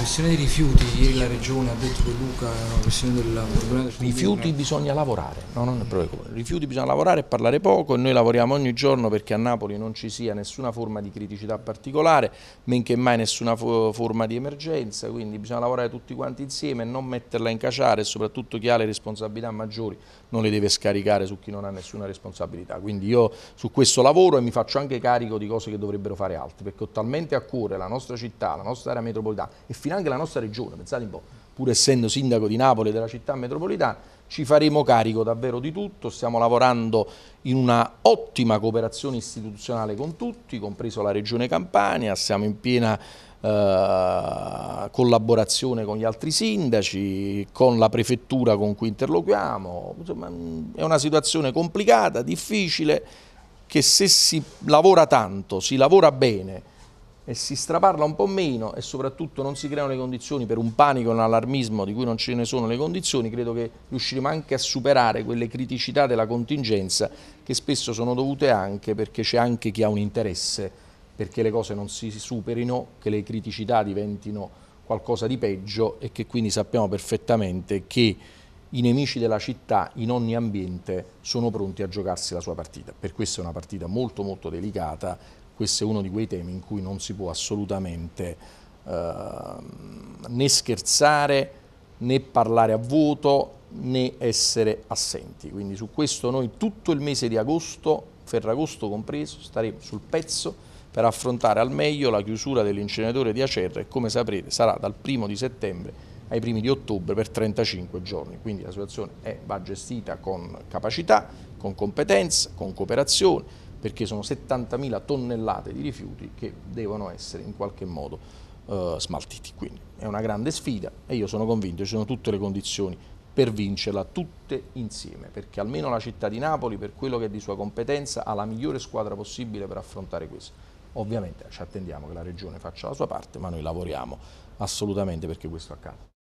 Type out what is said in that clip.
questione dei rifiuti, ieri la Regione ha detto che Luca è una questione del problema del Rifiuti bisogna lavorare, no, non è proprio ecco, rifiuti bisogna lavorare e parlare poco e noi lavoriamo ogni giorno perché a Napoli non ci sia nessuna forma di criticità particolare, men che mai nessuna forma di emergenza, quindi bisogna lavorare tutti quanti insieme e non metterla in caciare e soprattutto chi ha le responsabilità maggiori non le deve scaricare su chi non ha nessuna responsabilità. Quindi io su questo lavoro e mi faccio anche carico di cose che dovrebbero fare altri, perché ho talmente a cuore la nostra città, la nostra area metropolitana e fino mattina anche la nostra regione, pensate un po', pur essendo sindaco di Napoli e della città metropolitana, ci faremo carico davvero di tutto, stiamo lavorando in una ottima cooperazione istituzionale con tutti, compreso la Regione Campania, siamo in piena eh, collaborazione con gli altri sindaci, con la prefettura con cui interloquiamo, insomma è una situazione complicata, difficile, che se si lavora tanto, si lavora bene, e si straparla un po' meno e soprattutto non si creano le condizioni per un panico e un allarmismo di cui non ce ne sono le condizioni, credo che riusciremo anche a superare quelle criticità della contingenza che spesso sono dovute anche perché c'è anche chi ha un interesse perché le cose non si superino, che le criticità diventino qualcosa di peggio e che quindi sappiamo perfettamente che i nemici della città in ogni ambiente sono pronti a giocarsi la sua partita. Per questo è una partita molto molto delicata questo è uno di quei temi in cui non si può assolutamente eh, né scherzare né parlare a vuoto né essere assenti. Quindi su questo noi tutto il mese di agosto, Ferragosto compreso, staremo sul pezzo per affrontare al meglio la chiusura dell'inceneritore di Acerra e come saprete sarà dal primo di settembre ai primi di ottobre per 35 giorni. Quindi la situazione è, va gestita con capacità, con competenza, con cooperazione, perché sono 70.000 tonnellate di rifiuti che devono essere in qualche modo eh, smaltiti. Quindi è una grande sfida e io sono convinto che ci sono tutte le condizioni per vincerla tutte insieme, perché almeno la città di Napoli, per quello che è di sua competenza, ha la migliore squadra possibile per affrontare questo. Ovviamente ci attendiamo che la Regione faccia la sua parte, ma noi lavoriamo assolutamente perché questo accada.